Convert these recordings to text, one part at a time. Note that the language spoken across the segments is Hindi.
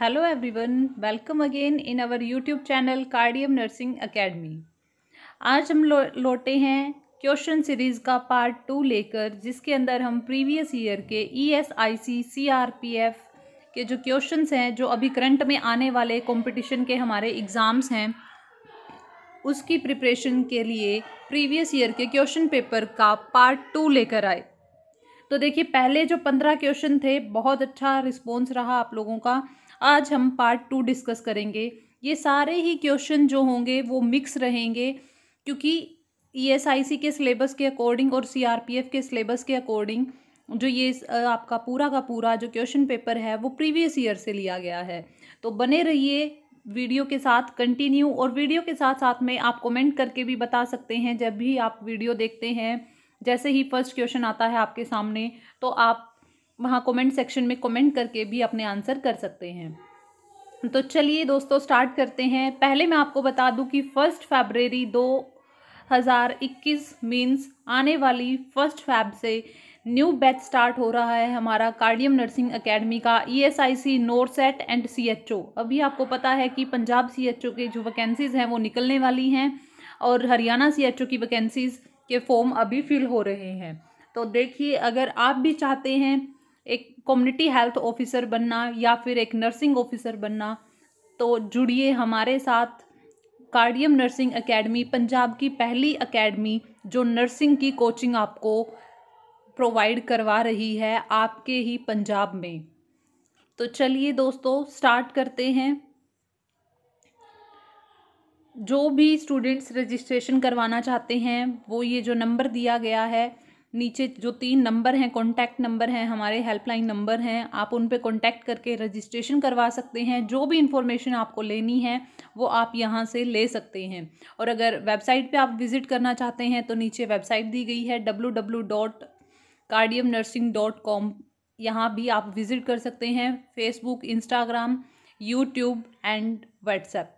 hello everyone welcome again in our YouTube channel Cardium nursing academy आज हम लो, लौटे हैं क्वेश्चन सीरीज़ का पार्ट टू लेकर जिसके अंदर हम प्रीवियस ईयर के E S I C C R P F के जो क्वेश्चंस हैं जो अभी करंट में आने वाले कंपटीशन के हमारे एग्ज़ाम्स हैं उसकी प्रिपरेशन के लिए प्रीवियस ईयर के क्वेश्चन पेपर का पार्ट टू लेकर आए तो देखिए पहले जो पंद्रह क्वेश्चन थे बहुत अच्छा रिस्पॉन्स रहा आप लोगों का आज हम पार्ट टू डिस्कस करेंगे ये सारे ही क्वेश्चन जो होंगे वो मिक्स रहेंगे क्योंकि ई e के सिलेबस के अकॉर्डिंग और सी के सिलेबस के अकॉर्डिंग जो ये आपका पूरा का पूरा जो क्वेश्चन पेपर है वो प्रीवियस ईयर से लिया गया है तो बने रहिए वीडियो के साथ कंटिन्यू और वीडियो के साथ साथ में आप कमेंट करके भी बता सकते हैं जब भी आप वीडियो देखते हैं जैसे ही फर्स्ट क्वेश्चन आता है आपके सामने तो आप वहाँ कमेंट सेक्शन में कमेंट करके भी अपने आंसर कर सकते हैं तो चलिए दोस्तों स्टार्ट करते हैं पहले मैं आपको बता दूं कि फ़र्स्ट फेबररी दो हज़ार इक्कीस मीन्स आने वाली फ़र्स्ट फैब से न्यू बैच स्टार्ट हो रहा है हमारा कार्डियम नर्सिंग एकेडमी का E S I C NORCET and C H O अभी आपको पता है कि पंजाब सी एच ओ के जो वैकेंसीज़ हैं वो निकलने वाली हैं और हरियाणा सी एच ओ की वैकेंसीज़ के फॉर्म अभी फिल हो रहे हैं तो देखिए अगर आप भी चाहते हैं एक कम्युनिटी हेल्थ ऑफिसर बनना या फिर एक नर्सिंग ऑफिसर बनना तो जुड़िए हमारे साथ कार्डियम नर्सिंग एकेडमी पंजाब की पहली एकेडमी जो नर्सिंग की कोचिंग आपको प्रोवाइड करवा रही है आपके ही पंजाब में तो चलिए दोस्तों स्टार्ट करते हैं जो भी स्टूडेंट्स रजिस्ट्रेशन करवाना चाहते हैं वो ये जो नंबर दिया गया है नीचे जो तीन नंबर हैं कॉन्टैक्ट नंबर हैं हमारे हेल्पलाइन नंबर हैं आप उन पर कॉन्टैक्ट करके रजिस्ट्रेशन करवा सकते हैं जो भी इंफॉर्मेशन आपको लेनी है वो आप यहाँ से ले सकते हैं और अगर वेबसाइट पे आप विज़िट करना चाहते हैं तो नीचे वेबसाइट दी गई है W W dot Cardium nursing dot com यहाँ भी आप विज़िट कर सकते हैं Facebook Instagram YouTube and WhatsApp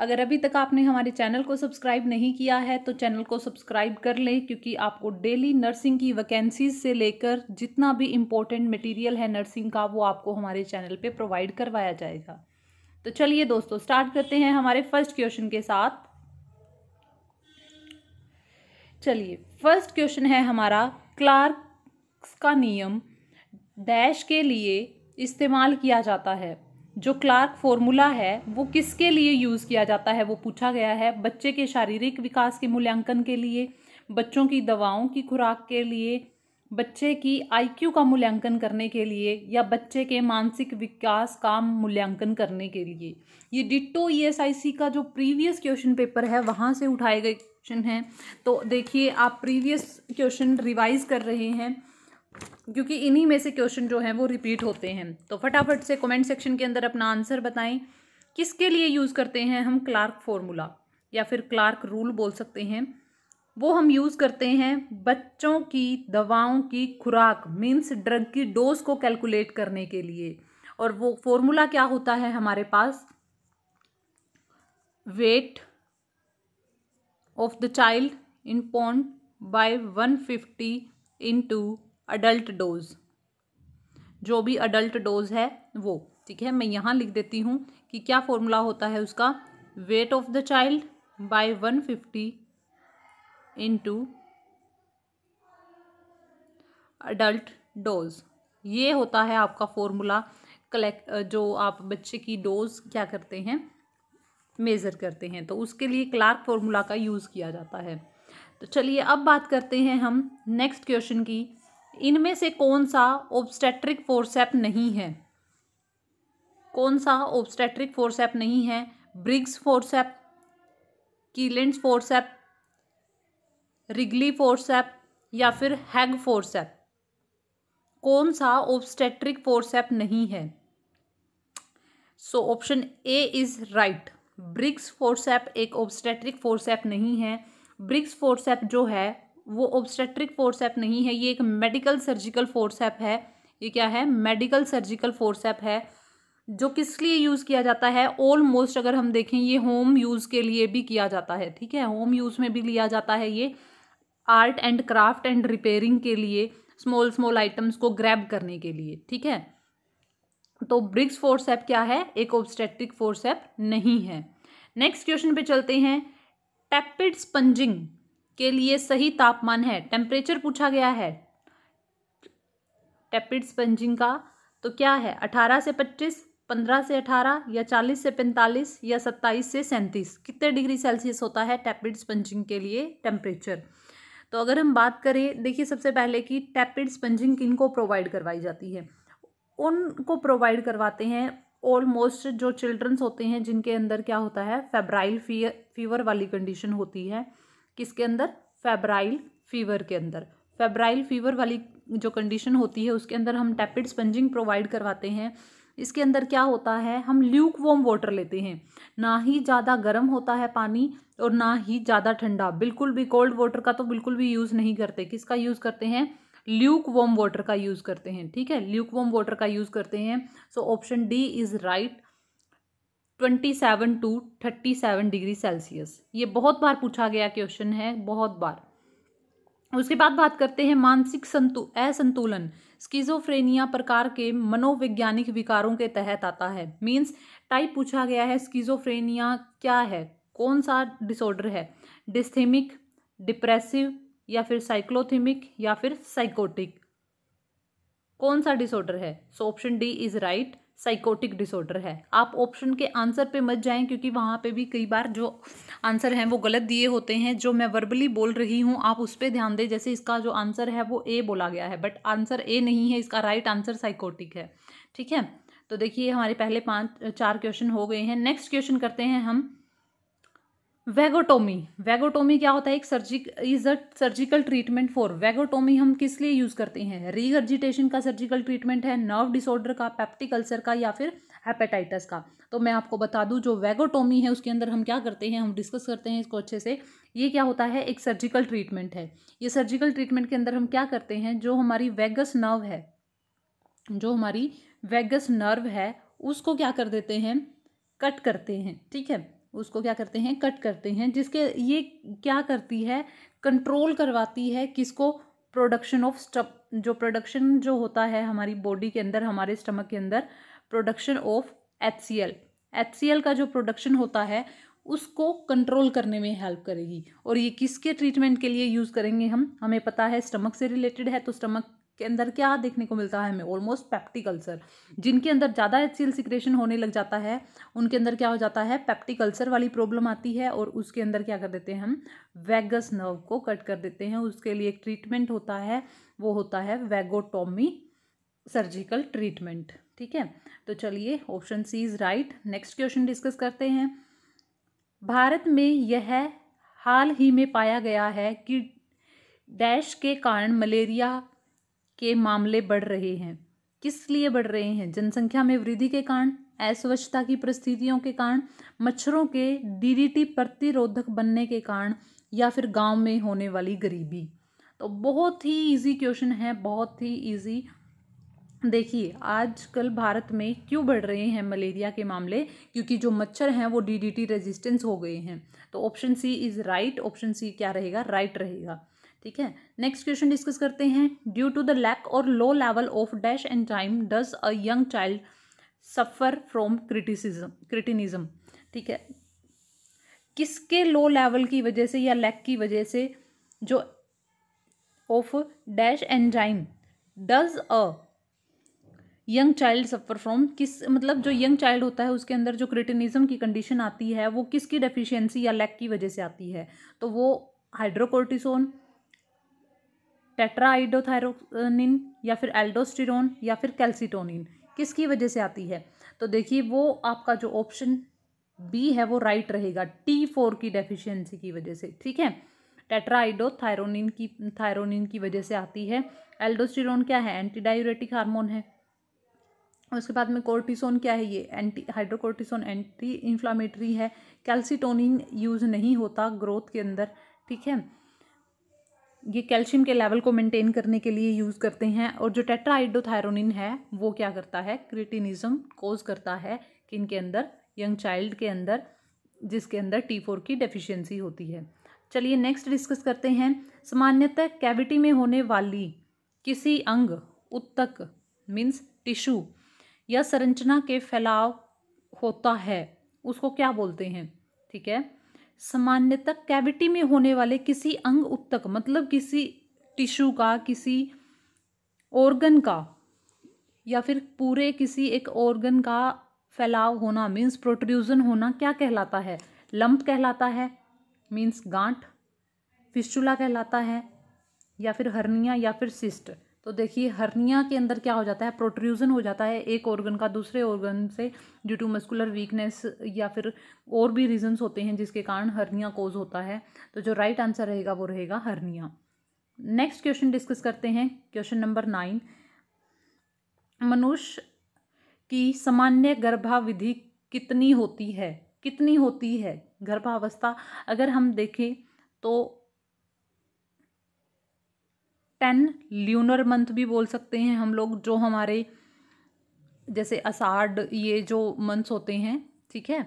अगर अभी तक आपने हमारे चैनल को सब्सक्राइब नहीं किया है तो चैनल को सब्सक्राइब कर लें क्योंकि आपको डेली नर्सिंग की वैकेंसीज से लेकर जितना भी इम्पोर्टेंट मटेरियल है नर्सिंग का वो आपको हमारे चैनल पे प्रोवाइड करवाया जाएगा तो चलिए दोस्तों स्टार्ट करते हैं हमारे फर्स्ट क्वेश्चन के साथ चलिए फर्स्ट क्वेश्चन है हमारा क्लार्क का नियम डैश के लिए इस्तेमाल किया जाता है जो क्लार्क फॉर्मूला है वो किसके लिए यूज़ किया जाता है वो पूछा गया है बच्चे के शारीरिक विकास के मूल्यांकन के लिए बच्चों की दवाओं की खुराक के लिए बच्चे की आईक्यू का मूल्यांकन करने के लिए या बच्चे के मानसिक विकास का मूल्यांकन करने के लिए ये डिटो ईएसआईसी e का जो प्रीवियस क्वेश्चन पेपर है वहाँ से उठाए गए क्वेश्चन हैं तो देखिए आप प्रीवियस क्वेश्चन रिवाइज कर रहे हैं क्योंकि इन्हीं में से क्वेश्चन जो हैं वो रिपीट होते हैं तो फटाफट से कमेंट सेक्शन के अंदर अपना आंसर बताएं किसके लिए यूज़ करते हैं हम क्लार्क फॉर्मूला या फिर क्लार्क रूल बोल सकते हैं वो हम यूज़ करते हैं बच्चों की दवाओं की खुराक मीन्स ड्रग की डोज को कैलकुलेट करने के लिए और वो फॉर्मूला क्या होता है हमारे पास weight of the child in pound by one fifty into adult dose जो भी अडल्ट डोज है वो ठीक है मैं यहाँ लिख देती हूँ कि क्या फॉर्मूला होता है उसका weight of the child by one fifty into adult dose ये होता है आपका फॉर्मूला कलेक्ट जो आप बच्चे की डोज क्या करते हैं मेज़र करते हैं तो उसके लिए क्लार्क फॉर्मूला का यूज़ किया जाता है तो चलिए अब बात करते हैं हम नेक्स्ट क्वेश्चन की इनमें से कौन सा ओब्स्टेट्रिक फोरसेप नहीं है कौन सा ओब्स्टेट्रिक फोरसेप नहीं है Briggs forceps Kielland's forceps Wrigley forceps या फिर हैग फोरसेप कौन सा ओब्स्टेट्रिक फोरसेप नहीं है so option A is right Briggs forceps एक ओब्स्टेट्रिक फोर्सेप नहीं है ब्रिग्स फोर्सेप जो है वो ऑब्स्टेट्रिक फोर्सेप नहीं है ये एक मेडिकल सर्जिकल फोर्सेप है ये क्या है मेडिकल सर्जिकल फोर्सेप है जो किस लिए यूज़ किया जाता है ऑलमोस्ट अगर हम देखें ये होम यूज़ के लिए भी किया जाता है ठीक है होम यूज़ में भी लिया जाता है ये art and craft and repairing के लिए स्मॉल स्मॉल आइटम्स को ग्रैब करने के लिए ठीक है तो ब्रिक्स फोर्सेप क्या है एक ऑब्स्टेट्रिक फोर्सेप नहीं है नेक्स्ट क्वेश्चन पे चलते हैं टेपिड स्पंजिंग के लिए सही तापमान है टेम्परेचर पूछा गया है टेपिड स्पंजिंग का तो क्या है अठारह से पच्चीस पंद्रह से अठारह या चालीस से पैंतालीस या सत्ताईस से सैंतीस कितने डिग्री सेल्सियस होता है टैपिड स्पंजिंग के लिए टेम्परेचर तो अगर हम बात करें देखिए सबसे पहले कि टैपिड स्पंजिंग किन को प्रोवाइड करवाई जाती है उनको प्रोवाइड करवाते हैं ऑलमोस्ट जो चिल्ड्रंस होते हैं जिनके अंदर क्या होता है फेब्राइल फीवर वाली कंडीशन होती है किसके अंदर फेबराइल फीवर के अंदर फेबराइल फीवर वाली जो कंडीशन होती है उसके अंदर हम टैपिड स्पंजिंग प्रोवाइड करवाते हैं इसके अंदर क्या होता है हम ल्यूक वॉम वाटर लेते हैं ना ही ज़्यादा गर्म होता है पानी और ना ही ज़्यादा ठंडा बिल्कुल भी कोल्ड वाटर का तो बिल्कुल भी यूज़ नहीं करते किसका यूज़ करते हैं ल्यूक वॉम वाटर का यूज़ करते हैं ठीक है ल्यूक वॉम वाटर का यूज़ करते हैं so option D is right twenty seven to thirty seven degree Celsius ये बहुत बार पूछा गया क्वेश्चन है बहुत बार उसके बाद बात करते हैं मानसिक संतु असंतुलन स्किजोफ्रेनिया प्रकार के मनोवैज्ञानिक विकारों के तहत आता है मीन्स टाइप पूछा गया है स्किजोफ्रेनिया क्या है कौन सा डिसऑर्डर है डिस्थेमिक डिप्रेसिव या फिर साइक्लोथेमिक या फिर साइकोटिक कौन सा डिसऑर्डर है so option D is right psychotic disorder है आप ऑप्शन के आंसर पे मत जाएं क्योंकि वहाँ पे भी कई बार जो आंसर हैं वो गलत दिए होते हैं जो मैं वर्बली बोल रही हूँ आप उस पर ध्यान दें जैसे इसका जो आंसर है वो ए बोला गया है बट आंसर ए नहीं है इसका राइट आंसर साइकोटिक है ठीक है तो देखिए हमारे पहले पाँच चार क्वेश्चन हो गए हैं नेक्स्ट क्वेश्चन करते हैं हम वेगोटोमी वेगोटोमी क्या होता है एक सर्जिक is a surgical treatment for vagotomy हम किस लिए यूज़ करते हैं रीअर्जिटेशन का सर्जिकल ट्रीटमेंट है नर्व डिसऑर्डर का पेप्टिक अल्सर का या फिर हेपेटाइटिस का तो मैं आपको बता दूं जो वेगोटोमी है उसके अंदर हम क्या करते हैं हम डिस्कस करते हैं इसको अच्छे से ये क्या होता है एक सर्जिकल ट्रीटमेंट है ये सर्जिकल ट्रीटमेंट के अंदर हम क्या करते हैं जो हमारी वेगस नर्व है जो हमारी वेगस नर्व है उसको क्या कर देते हैं कट करते हैं ठीक है उसको क्या करते हैं कट करते हैं जिसके ये क्या करती है कंट्रोल करवाती है किसको प्रोडक्शन ऑफ स्ट जो प्रोडक्शन जो होता है हमारी बॉडी के अंदर हमारे स्टमक के अंदर production of H C L H C L का जो प्रोडक्शन होता है उसको कंट्रोल करने में हेल्प करेगी और ये किसके ट्रीटमेंट के लिए यूज़ करेंगे हम हमें पता है स्टमक से रिलेटेड है तो स्टमक के अंदर क्या देखने को मिलता है हमें ऑलमोस्ट पैप्टिक अल्सर जिनके अंदर ज़्यादा एच सिक्रेशन होने लग जाता है उनके अंदर क्या हो जाता है पैप्टिक अल्सर वाली प्रॉब्लम आती है और उसके अंदर क्या कर देते हैं हम वैगस नर्व को कट कर देते हैं उसके लिए एक ट्रीटमेंट होता है वो होता है वैगोटोमी सर्जिकल ट्रीटमेंट ठीक है तो चलिए option C is right next question discuss करते हैं भारत में यह हाल ही में पाया गया है कि डैश के कारण मलेरिया के मामले बढ़ रहे हैं किस लिए बढ़ रहे हैं जनसंख्या में वृद्धि के कारण अस्वच्छता की परिस्थितियों के कारण मच्छरों के डीडीटी प्रतिरोधक बनने के कारण या फिर गांव में होने वाली गरीबी तो बहुत ही इजी क्वेश्चन है बहुत ही इजी देखिए आजकल भारत में क्यों बढ़ रहे हैं मलेरिया के मामले क्योंकि जो मच्छर हैं वो डीडीटी रेजिस्टेंस हो गए हैं तो option C is right option C क्या रहेगा राइट right रहेगा ठीक है नेक्स्ट क्वेश्चन डिस्कस करते हैं ड्यू टू द लैक और low level of dash and time does a young child suffer from criticism cretinism ठीक है किसके लो लेवल की वजह से या लैक की वजह से जो of dash and time does a young child suffer from किस मतलब जो यंग चाइल्ड होता है उसके अंदर जो क्रिटिनिज्म की कंडीशन आती है वो किसकी डेफिशिएंसी या लैक की वजह से आती है तो वो हाइड्रोकोर्टिसोन टेट्राइडोथायरोनिन या फिर एल्डोस्टिरोन या फिर कैल्सिटोनिन किसकी वजह से आती है तो देखिए वो आपका जो ऑप्शन बी है वो राइट रहेगा टी फोर की डेफिशिएंसी की वजह से ठीक है टेट्राइडो थायरोनिन की थायरोनिन की वजह से आती है एल्डोस्टिरोन क्या है एंटी डायूरेटिक हार्मोन है उसके बाद में कोर्टिसोन क्या है ये एंटी हाइड्रोकोर्टिसोन एंटी इन्फ्लामेटरी है कैल्सिटोनिन यूज़ नहीं होता ग्रोथ के अंदर ठीक है ये कैल्शियम के लेवल को मेंटेन करने के लिए यूज़ करते हैं और जो टेट्राइडोथायरोनिन है वो क्या करता है क्रिटिनिज्म कोज करता है कि इनके अंदर यंग चाइल्ड के अंदर जिसके अंदर टी फोर की डेफिशिएंसी होती है चलिए नेक्स्ट डिस्कस करते हैं सामान्यतः कैविटी में होने वाली किसी अंग उत्तक मीन्स टिश्यू या संरचना के फैलाव होता है उसको क्या बोलते हैं ठीक है सामान्यतः कैविटी में होने वाले किसी अंग उत्तक मतलब किसी टिश्यू का किसी ऑर्गन का या फिर पूरे किसी एक ऑर्गन का फैलाव होना मीन्स प्रोट्रूजन होना क्या कहलाता है लम्प कहलाता है मीन्स गांठ फिस्टूला कहलाता है या फिर हर्निया या फिर सिस्ट तो देखिए हर्निया के अंदर क्या हो जाता है प्रोट्रूजन हो जाता है एक ऑर्गन का दूसरे ऑर्गन से ड्यू टू मस्कुलर वीकनेस या फिर और भी रीजंस होते हैं जिसके कारण हर्निया कोज होता है तो जो राइट right आंसर रहेगा वो रहेगा हर्निया नेक्स्ट क्वेश्चन डिस्कस करते हैं क्वेश्चन नंबर नाइन मनुष्य की सामान्य गर्भाविधि कितनी होती है कितनी होती है गर्भावस्था अगर हम देखें तो टेन ल्यूनर मंथ भी बोल सकते हैं हम लोग जो हमारे जैसे अषाढ़ ये जो मंथ्स होते हैं ठीक है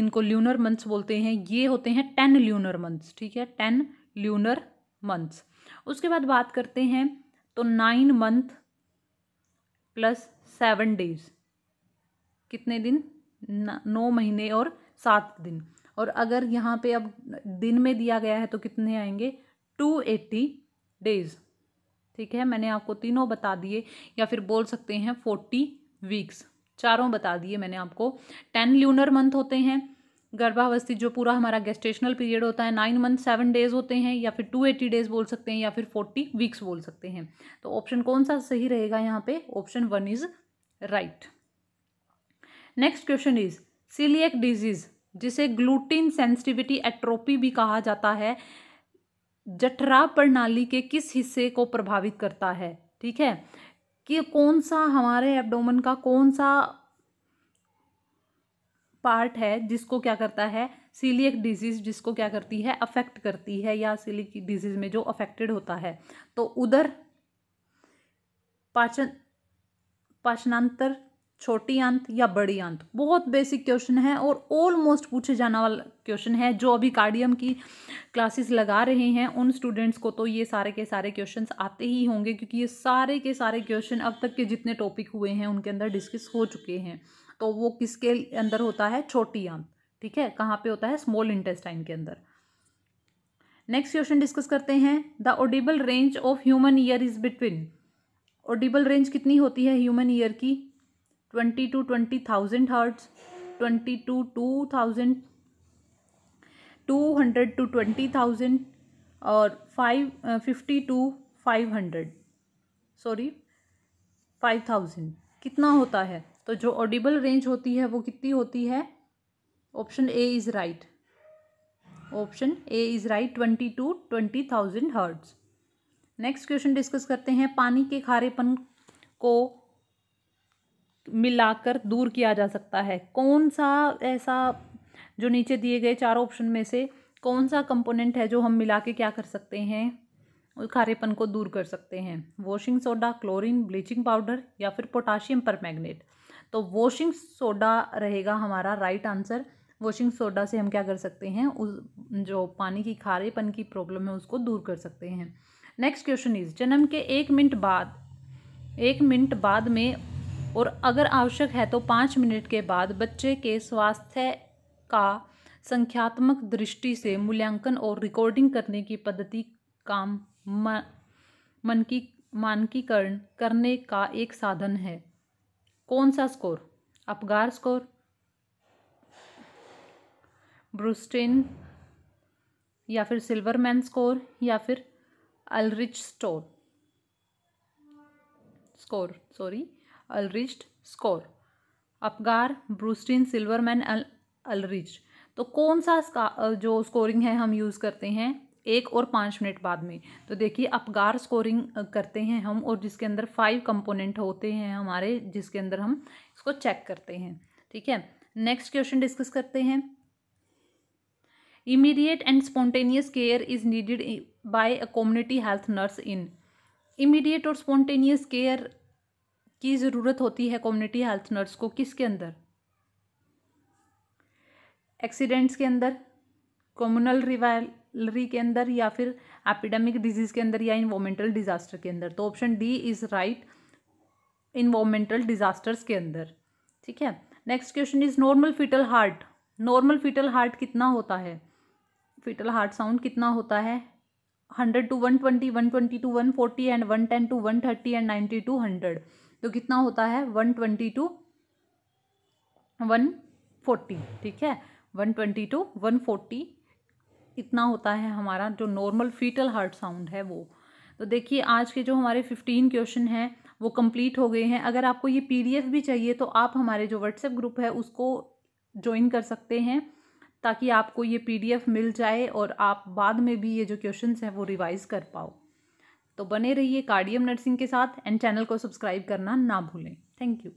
इनको ल्यूनर मंथ्स बोलते हैं ये होते हैं टेन ल्यूनर मंथ्स ठीक है टेन ल्यूनर मंथ्स उसके बाद बात करते हैं तो nine month plus seven days कितने दिन नौ महीने और सात दिन और अगर यहाँ पे अब दिन में दिया गया है तो कितने आएंगे टू एट्टी डेज़ ठीक है मैंने आपको तीनों बता दिए या फिर बोल सकते हैं फोर्टी वीक्स चारों बता दिए मैंने आपको टेन ल्यूनर मंथ होते हैं गर्भावस्थी जो पूरा हमारा गेस्टेशनल पीरियड होता है नाइन मंथ सेवन डेज होते हैं या फिर टू एटी डेज बोल सकते हैं या फिर फोर्टी वीक्स बोल सकते हैं तो ऑप्शन कौन सा सही रहेगा यहाँ पे option one is right next question is celiac disease जिसे ग्लूटीन सेंसिटिविटी एट्रोपी भी कहा जाता है जठरा प्रणाली के किस हिस्से को प्रभावित करता है ठीक है कि कौन सा हमारे एब्डोमन का कौन सा पार्ट है जिसको क्या करता है सीलियक डिजीज़ जिसको क्या करती है अफेक्ट करती है या सीलिक डिजीज़ में जो अफेक्टेड होता है तो उधर पाचन पाचनांतर छोटी अंत या बड़ी अंत बहुत बेसिक क्वेश्चन है और ऑलमोस्ट पूछे जाने वाला क्वेश्चन है जो अभी कार्डियम की क्लासेस लगा रहे हैं उन स्टूडेंट्स को तो ये सारे के सारे क्वेश्चन आते ही होंगे क्योंकि ये सारे के सारे क्वेश्चन अब तक के जितने टॉपिक हुए हैं उनके अंदर डिस्कस हो चुके हैं तो वो किसके अंदर होता है छोटी अंत ठीक है कहाँ पे होता है स्मॉल इंटेस्टाइन के अंदर नेक्स्ट क्वेश्चन डिस्कस करते हैं the audible range of human ear is between audible range कितनी होती है ह्यूमन ईयर की twenty to twenty thousand hertz twenty to two thousand two hundred to twenty thousand और five fifty to five hundred sorry five thousand कितना होता है तो जो ऑडिबल रेंज होती है वो कितनी होती है option A is right option A is right twenty to twenty thousand hertz next question discuss करते हैं पानी के खारेपन को मिलाकर दूर किया जा सकता है कौन सा ऐसा जो नीचे दिए गए चार ऑप्शन में से कौन सा कंपोनेंट है जो हम मिला के क्या कर सकते हैं खारेपन को दूर कर सकते हैं washing soda chlorine bleaching powder या फिर पोटाशियम पर तो वॉशिंग सोडा रहेगा हमारा राइट आंसर वॉशिंग सोडा से हम क्या कर सकते हैं उस जो पानी की खारेपन की प्रॉब्लम है उसको दूर कर सकते हैं नेक्स्ट क्वेश्चन इज जन्म के एक मिनट बाद एक मिनट बाद में और अगर आवश्यक है तो पाँच मिनट के बाद बच्चे के स्वास्थ्य का संख्यात्मक दृष्टि से मूल्यांकन और रिकॉर्डिंग करने की पद्धति काम मन की मानकीकरण करने का एक साधन है कौन सा स्कोर अपगार स्कोर ब्रूस्टेन या फिर सिल्वरमैन स्कोर या फिर Ulrich store score sorry Ulrist score Apgar Brustein Silverman Ulrist तो कौन सा जो स्कोरिंग है हम यूज़ करते हैं एक और पाँच मिनट बाद में तो देखिए अपगार स्कोरिंग करते हैं हम और जिसके अंदर फाइव कंपोनेंट होते हैं हमारे जिसके अंदर हम इसको चेक करते हैं ठीक है नेक्स्ट क्वेश्चन डिस्कस करते हैं immediate and spontaneous care is needed by a community health nurse in immediate और स्पॉन्टेनियस केयर की ज़रूरत होती है कम्युनिटी हेल्थ नर्स को किसके अंदर एक्सीडेंट्स के अंदर कम्युनल रिवाइलरी के अंदर या फिर एपिडेमिक डिजीज़ के अंदर या इन्वामेंटल डिज़ास्टर के अंदर तो option D is right environmental disasters के अंदर ठीक है next question is normal fetal heart normal fetal heart कितना होता है फिटल हार्ट साउंड कितना होता है hundred to one twenty one twenty to one forty and one ten to one thirty and ninety to hundred तो कितना होता है one twenty to one forty ठीक है one twenty to one forty इतना होता है हमारा जो नॉर्मल फीटल हार्ट साउंड है वो तो देखिए आज के जो हमारे फिफ्टीन क्वेश्चन हैं वो कंप्लीट हो गए हैं अगर आपको ये पीडीएफ भी चाहिए तो आप हमारे जो व्हाट्सएप ग्रुप है उसको ज्वाइन कर सकते हैं ताकि आपको ये पीडीएफ मिल जाए और आप बाद में भी ये जो क्वेश्चंस हैं वो रिवाइज़ कर पाओ तो बने रहिए कार्डियम नर्सिंग के साथ एंड चैनल को सब्सक्राइब करना ना भूलें थैंक यू